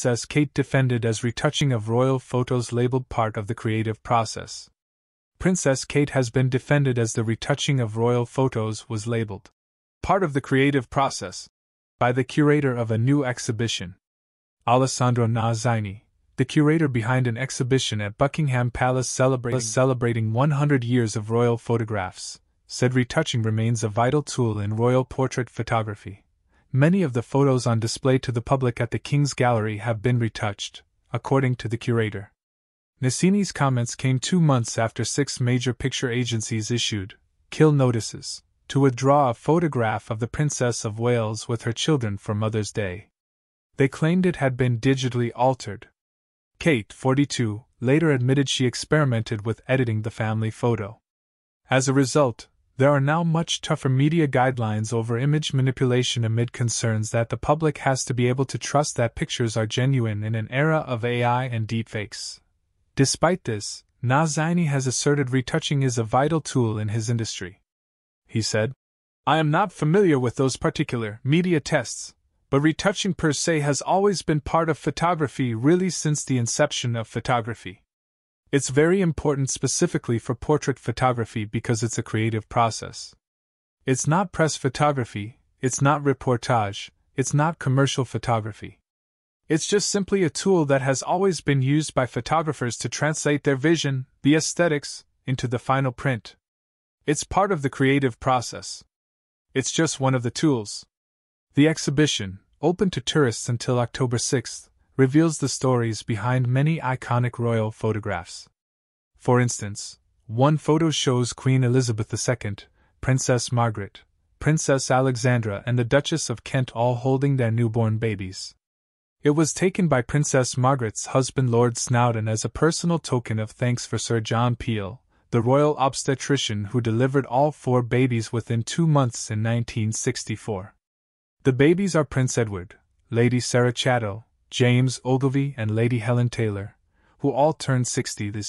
Princess Kate defended as retouching of royal photos labeled part of the creative process. Princess Kate has been defended as the retouching of royal photos was labeled part of the creative process by the curator of a new exhibition, Alessandro Nazzini, the curator behind an exhibition at Buckingham Palace celebrating, celebrating 100 years of royal photographs, said retouching remains a vital tool in royal portrait photography. Many of the photos on display to the public at the King's Gallery have been retouched, according to the curator. Nassini's comments came two months after six major picture agencies issued kill notices to withdraw a photograph of the Princess of Wales with her children for Mother's Day. They claimed it had been digitally altered. Kate, 42, later admitted she experimented with editing the family photo. As a result, there are now much tougher media guidelines over image manipulation amid concerns that the public has to be able to trust that pictures are genuine in an era of AI and deepfakes. Despite this, Nazaini has asserted retouching is a vital tool in his industry. He said, I am not familiar with those particular media tests, but retouching per se has always been part of photography really since the inception of photography. It's very important specifically for portrait photography because it's a creative process. It's not press photography, it's not reportage, it's not commercial photography. It's just simply a tool that has always been used by photographers to translate their vision, the aesthetics, into the final print. It's part of the creative process. It's just one of the tools. The exhibition, open to tourists until October 6th, reveals the stories behind many iconic royal photographs. For instance, one photo shows Queen Elizabeth II, Princess Margaret, Princess Alexandra, and the Duchess of Kent all holding their newborn babies. It was taken by Princess Margaret's husband Lord Snowdon as a personal token of thanks for Sir John Peel, the royal obstetrician who delivered all four babies within two months in 1964. The babies are Prince Edward, Lady Sarah Chatto, James Ogilvy and Lady Helen Taylor, who all turned 60 this year.